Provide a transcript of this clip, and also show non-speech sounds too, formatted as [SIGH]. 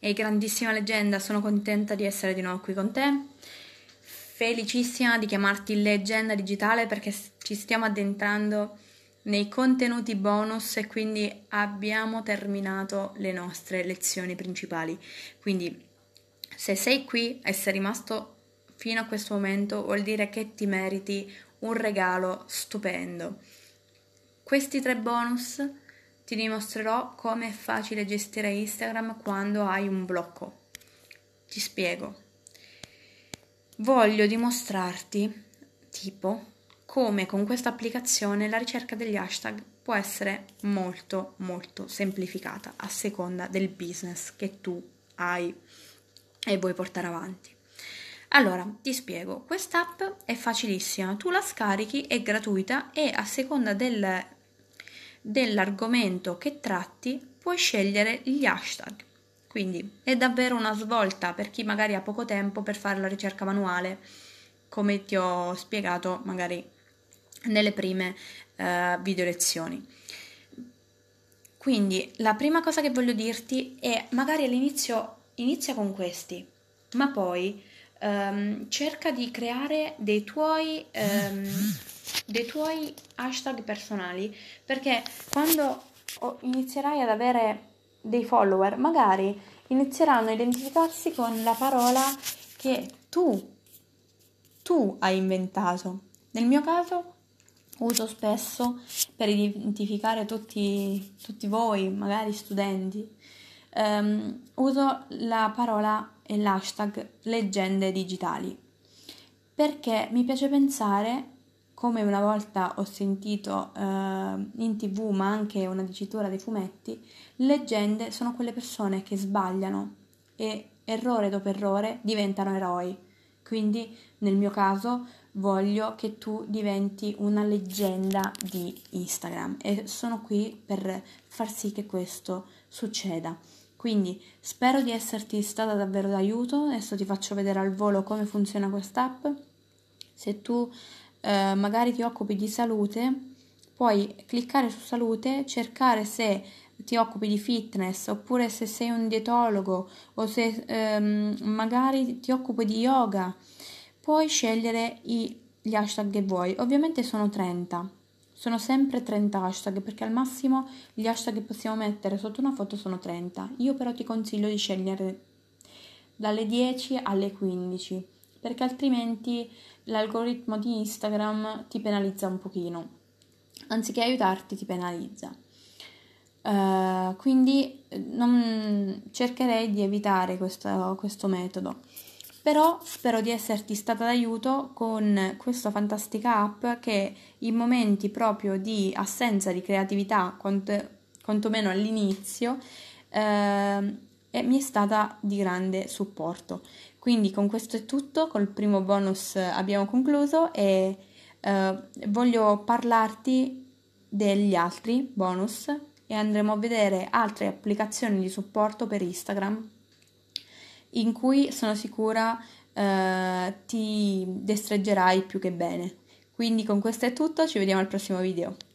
Ehi grandissima leggenda, sono contenta di essere di nuovo qui con te. Felicissima di chiamarti leggenda digitale perché ci stiamo addentrando nei contenuti bonus e quindi abbiamo terminato le nostre lezioni principali. Quindi se sei qui e sei rimasto fino a questo momento vuol dire che ti meriti un regalo stupendo. Questi tre bonus ti dimostrerò come è facile gestire Instagram quando hai un blocco. Ti spiego. Voglio dimostrarti, tipo, come con questa applicazione la ricerca degli hashtag può essere molto molto semplificata a seconda del business che tu hai e vuoi portare avanti. Allora, ti spiego, quest'app è facilissima, tu la scarichi, è gratuita e a seconda del dell'argomento che tratti puoi scegliere gli hashtag. Quindi è davvero una svolta per chi magari ha poco tempo per fare la ricerca manuale, come ti ho spiegato magari nelle prime eh, video lezioni. Quindi la prima cosa che voglio dirti è magari all'inizio inizia con questi, ma poi ehm, cerca di creare dei tuoi ehm, [LAUGHS] dei tuoi hashtag personali, perché quando inizierai ad avere dei follower, magari inizieranno a identificarsi con la parola che tu, tu hai inventato. Nel mio caso uso spesso per identificare tutti, tutti voi, magari studenti, um, uso la parola e l'hashtag leggende digitali perché mi piace pensare come una volta ho sentito eh, in tv, ma anche una dicitura dei fumetti, leggende sono quelle persone che sbagliano e errore dopo errore diventano eroi. Quindi nel mio caso voglio che tu diventi una leggenda di Instagram e sono qui per far sì che questo succeda. Quindi spero di esserti stata davvero d'aiuto, adesso ti faccio vedere al volo come funziona quest'app. Se tu eh, magari ti occupi di salute, puoi cliccare su salute, cercare se ti occupi di fitness oppure se sei un dietologo o se ehm, magari ti occupi di yoga. Puoi scegliere i, gli hashtag che vuoi. Ovviamente sono 30. Sono sempre 30 hashtag perché al massimo gli hashtag che possiamo mettere sotto una foto sono 30. Io però ti consiglio di scegliere dalle 10 alle 15 perché altrimenti l'algoritmo di Instagram ti penalizza un pochino, anziché aiutarti ti penalizza. Uh, quindi eh, non, cercherei di evitare questo, questo metodo. Però spero di esserti stata d'aiuto con questa fantastica app che in momenti proprio di assenza di creatività, quant- quantomeno all'inizio, eh, mi è stata di grande supporto. Quindi con questo è tutto, col primo bonus abbiamo concluso e eh, voglio parlarti degli altri bonus e andremo a vedere altre applicazioni di supporto per Instagram in cui sono sicura eh, ti destreggerai più che bene. Quindi con questo è tutto, ci vediamo al prossimo video.